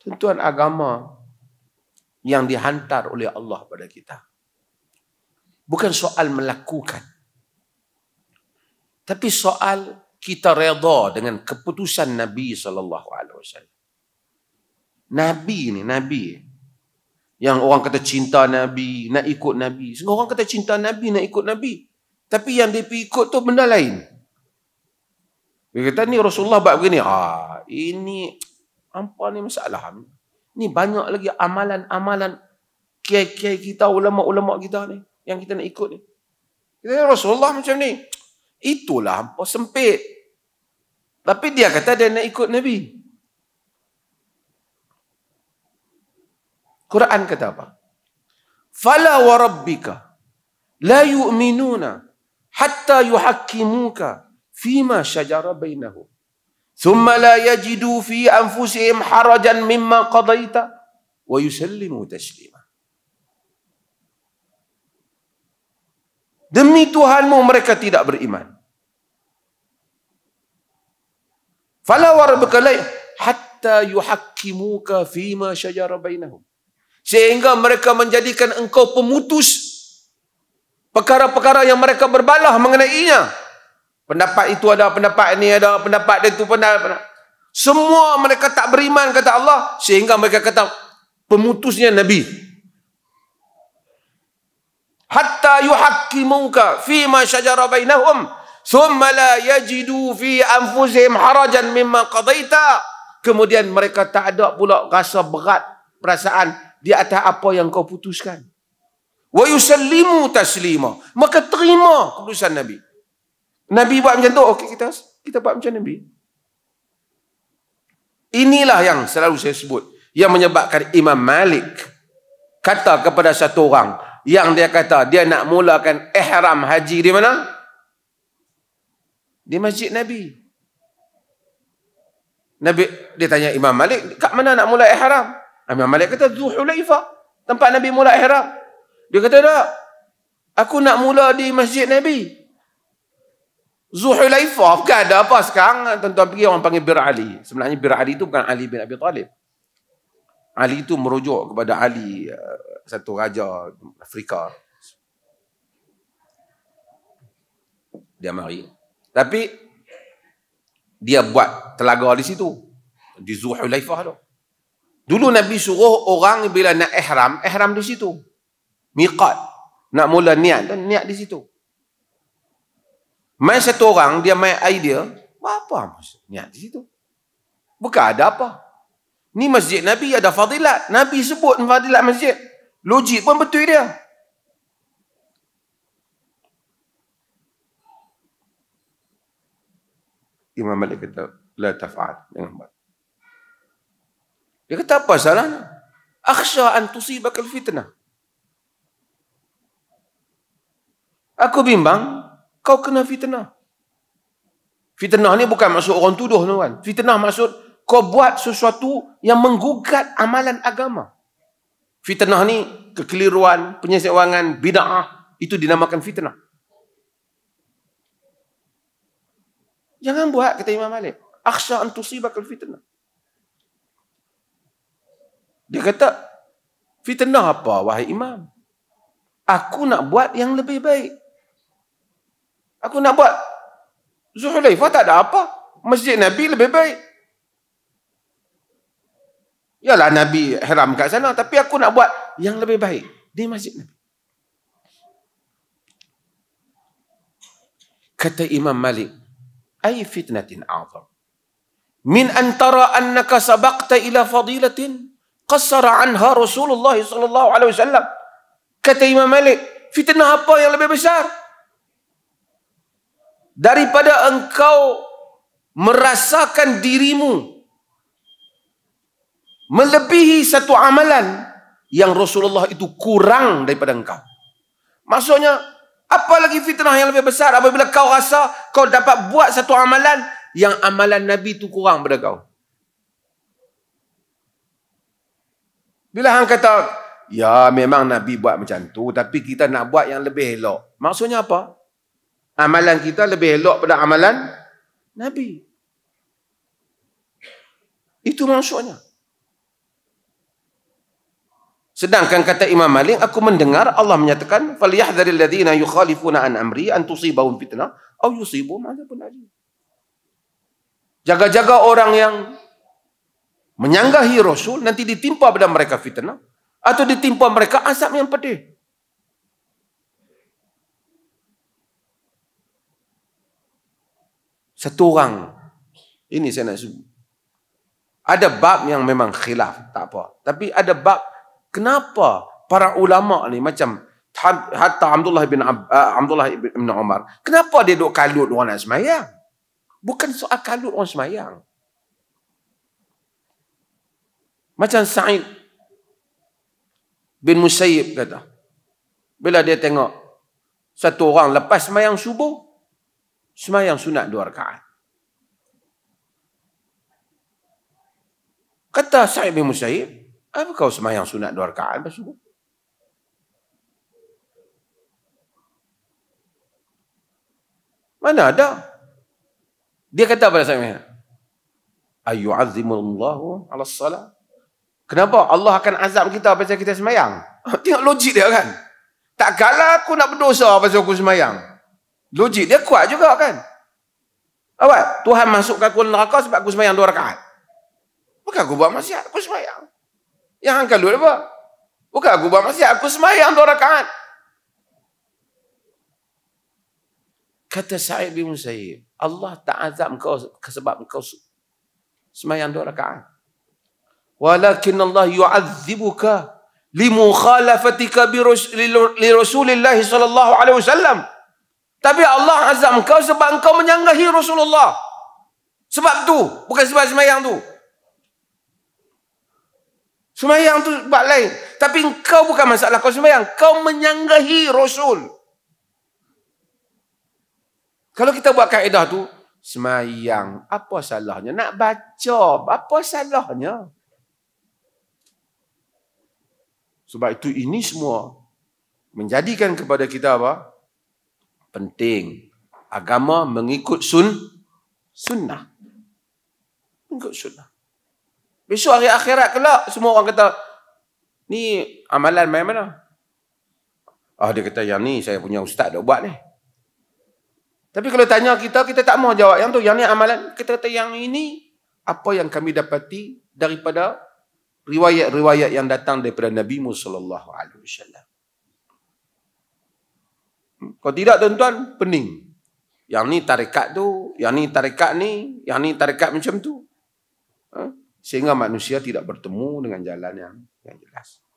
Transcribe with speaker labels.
Speaker 1: tuntunan agama yang dihantar oleh Allah pada kita. Bukan soal melakukan. Tapi soal kita reda dengan keputusan Nabi saw. Nabi ni, Nabi. Yang orang kata cinta Nabi, nak ikut Nabi. Semua orang kata cinta Nabi, nak ikut Nabi. Tapi yang dia pergi ikut tu benda lain. Dia kata ni Rasulullah buat begini. Ah ini apa ni masalah? Ni banyak lagi amalan-amalan kiai-kiai kita, ulama-ulama kita ni yang kita nak ikut ni. Kita kata, Rasulullah macam ni. Itulah apa sempit. Tapi dia kata dia nak ikut Nabi. Quran kata apa? Fala warabbika, la yu'minuna hatta yuhakkimuka fima syajara bainahum. ثم لا يجدوا في أنفسهم حرجا مما قضيت ويسلموا تسليما demi Tuhanmu mereka tidak beriman fala warabbaka la hatta yuhakkimuka fima shajara bainahum sehingga mereka menjadikan engkau pemutus perkara-perkara yang mereka berbalah mengenainya Pendapat itu ada, pendapat ini ada, pendapat itu pun ada. Semua mereka tak beriman kata Allah sehingga mereka kata pemutusnya Nabi. Hatta yuhakkimuka fi ma syajara bainahum thumma la yajidu fi anfusihim harajan mimma qadaita. Kemudian mereka tak ada pula rasa berat perasaan di atas apa yang kau putuskan. Wa yusallimu taslima. Maka terima keputusan Nabi. Nabi buat macam tu, okey kita kita buat macam Nabi. Inilah yang selalu saya sebut yang menyebabkan Imam Malik kata kepada satu orang yang dia kata dia nak mulakan ihram haji di mana? Di Masjid Nabi. Nabi dia tanya Imam Malik, "Kat mana nak mula ihram?" Imam Malik kata, "Zuhulaifa, tempat Nabi mula ihram." Dia kata, "Tak. Aku nak mula di Masjid Nabi." Zuhulaifa bukan ada apa sekarang tuan-tuan pergi orang panggil Bir Ali. Sebenarnya Bir Ali itu bukan Ali bin Abi Talib. Ali itu merujuk kepada Ali eh, satu raja Afrika. Dia mari. Tapi dia buat telaga di situ. Di Zuhulaifa tu. Dulu Nabi suruh orang bila nak ihram, ihram di situ. Miqat. Nak mula niat, niat di situ. Main satu orang, dia main idea. Apa maksudnya? Di situ. Bukan ada apa. Ni masjid Nabi ada fadilat. Nabi sebut fadilat masjid. Logik pun betul dia. Imam Malik kata, La baik Dia kata, apa salahnya? Akhsha an tusibakal fitnah. Aku bimbang, kau kena fitnah. Fitnah ni bukan maksud orang tuduh tuan. Fitnah maksud kau buat sesuatu yang menggugat amalan agama. Fitnah ni kekeliruan, penyesuaian, bid'ah itu dinamakan fitnah. Jangan buat kata Imam Malik. Akhsha an tusibakal fitnah. Dia kata fitnah apa wahai Imam? Aku nak buat yang lebih baik. Aku nak buat Zuhulaifah tak ada apa. Masjid Nabi lebih baik. Yalah Nabi haram kat sana. Tapi aku nak buat yang lebih baik. Di Masjid Nabi. Kata Imam Malik. Ay fitnatin azam. Min antara annaka sabakta ila fadilatin. Qasara anha Rasulullah SAW. Kata Imam Malik. Fitnah apa yang lebih besar? daripada engkau merasakan dirimu melebihi satu amalan yang Rasulullah itu kurang daripada engkau. Maksudnya, apa lagi fitnah yang lebih besar apabila kau rasa kau dapat buat satu amalan yang amalan Nabi itu kurang daripada kau. Bila hang kata, ya memang Nabi buat macam tu tapi kita nak buat yang lebih elok. Maksudnya apa? amalan kita lebih elok pada amalan Nabi. Itu maksudnya. Sedangkan kata Imam Malik, aku mendengar Allah menyatakan, "Faliyah dari فَلْيَحْذَرِ الَّذِينَ يُخَالِفُونَ عَنْ أَمْرِي أَنْ تُصِيبَهُمْ فِتْنَةً أَوْ mana pun بُنَعْلِي Jaga-jaga orang yang menyanggahi Rasul, nanti ditimpa pada mereka fitnah, atau ditimpa mereka azab yang pedih. satu orang ini saya nak sebut ada bab yang memang khilaf tak apa tapi ada bab kenapa para ulama ni macam hatta Abdullah bin uh, Abdullah bin Omar kenapa dia duk kalut orang nak semayang bukan soal kalut orang semayang macam Sa'id bin musayib kata bila dia tengok satu orang lepas semayang subuh semayang sunat dua rakaat. Kata Sa'id bin Musayyib, apa kau semayang sunat dua rakaat pas subuh? Mana ada? Dia kata pada Sa'id bin Ayu'azimu Allah ala salat. Kenapa Allah akan azab kita pasal kita semayang? Tengok logik dia kan? Tak kala aku nak berdosa pasal aku semayang. Logik dia kuat juga kan? Apa? Tuhan masukkan aku neraka sebab aku sembahyang dua rakaat. Bukan aku buat maksiat, aku sembahyang. Yang hang kalut apa? Bukan aku buat maksiat, aku sembahyang dua rakaat. Kata Sa'id bin Musayyib, Allah tak azab kau sebab kau sembahyang dua rakaat. Walakin Allah yu'adzibuka limukhalafatika li rasulillah sallallahu alaihi wasallam. Tapi Allah azam kau sebab kau menyanggahi Rasulullah. Sebab tu, bukan sebab semayang tu. Semayang tu sebab lain. Tapi kau bukan masalah kau semayang. Kau menyanggahi Rasul. Kalau kita buat kaedah tu, semayang, apa salahnya? Nak baca, apa salahnya? Sebab itu ini semua menjadikan kepada kita apa? penting agama mengikut sun sunnah mengikut sunnah besok hari akhirat kelak semua orang kata ni amalan main mana ah dia kata yang ni saya punya ustaz dah buat ni tapi kalau tanya kita kita tak mau jawab yang tu yang ni amalan kita kata yang ini apa yang kami dapati daripada riwayat-riwayat yang datang daripada Nabi Muhammad sallallahu alaihi wasallam Hmm. Kalau tidak tuan-tuan, pening. Yang ni tarikat tu, yang ni tarikat ni, yang ni tarikat macam tu. Ha? Sehingga manusia tidak bertemu dengan jalan yang, yang jelas.